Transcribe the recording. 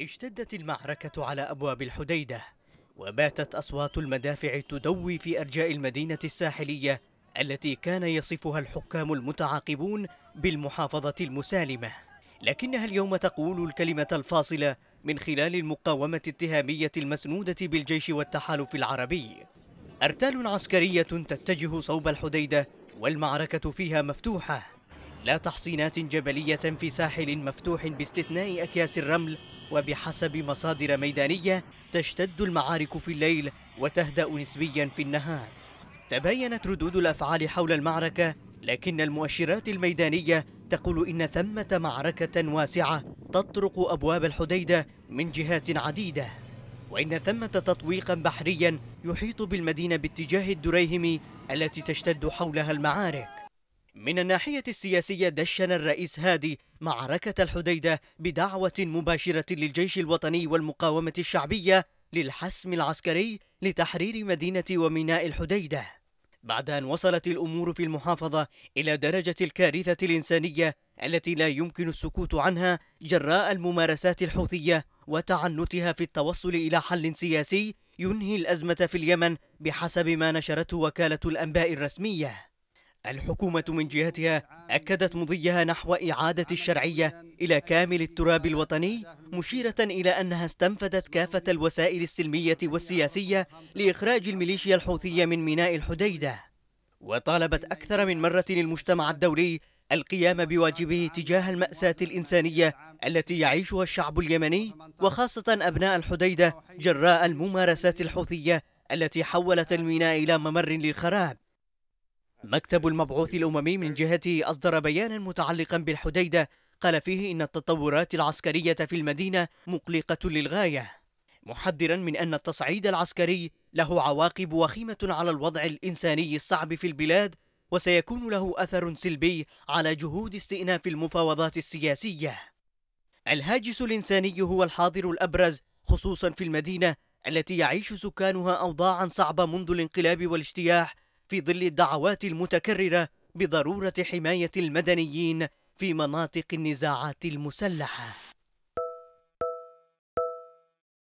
اشتدت المعركة على أبواب الحديدة وباتت أصوات المدافع تدوي في أرجاء المدينة الساحلية التي كان يصفها الحكام المتعاقبون بالمحافظة المسالمة لكنها اليوم تقول الكلمة الفاصلة من خلال المقاومة التهامية المسنودة بالجيش والتحالف العربي أرتال عسكرية تتجه صوب الحديدة والمعركة فيها مفتوحة لا تحصينات جبلية في ساحل مفتوح باستثناء أكياس الرمل وبحسب مصادر ميدانية تشتد المعارك في الليل وتهدأ نسبيا في النهار تباينت ردود الأفعال حول المعركة لكن المؤشرات الميدانية تقول إن ثمة معركة واسعة تطرق أبواب الحديدة من جهات عديدة وإن ثمة تطويقا بحريا يحيط بالمدينة باتجاه الدريهمي التي تشتد حولها المعارك من الناحية السياسية دشن الرئيس هادي معركة الحديدة بدعوة مباشرة للجيش الوطني والمقاومة الشعبية للحسم العسكري لتحرير مدينة وميناء الحديدة بعد أن وصلت الأمور في المحافظة إلى درجة الكارثة الإنسانية التي لا يمكن السكوت عنها جراء الممارسات الحوثية وتعنتها في التوصل إلى حل سياسي ينهي الأزمة في اليمن بحسب ما نشرته وكالة الأنباء الرسمية الحكومة من جهتها أكدت مضيها نحو إعادة الشرعية إلى كامل التراب الوطني مشيرة إلى أنها استنفذت كافة الوسائل السلمية والسياسية لإخراج الميليشيا الحوثية من ميناء الحديدة وطالبت أكثر من مرة المجتمع الدولي القيام بواجبه تجاه المأساة الإنسانية التي يعيشها الشعب اليمني وخاصة أبناء الحديدة جراء الممارسات الحوثية التي حولت الميناء إلى ممر للخراب مكتب المبعوث الأممي من جهته أصدر بيانا متعلقا بالحديدة قال فيه إن التطورات العسكرية في المدينة مقلقة للغاية محذرا من أن التصعيد العسكري له عواقب وخيمة على الوضع الإنساني الصعب في البلاد وسيكون له أثر سلبي على جهود استئناف المفاوضات السياسية الهاجس الإنساني هو الحاضر الأبرز خصوصا في المدينة التي يعيش سكانها أوضاعا صعبة منذ الانقلاب والاجتياح في ظل الدعوات المتكررة بضرورة حماية المدنيين في مناطق النزاعات المسلحة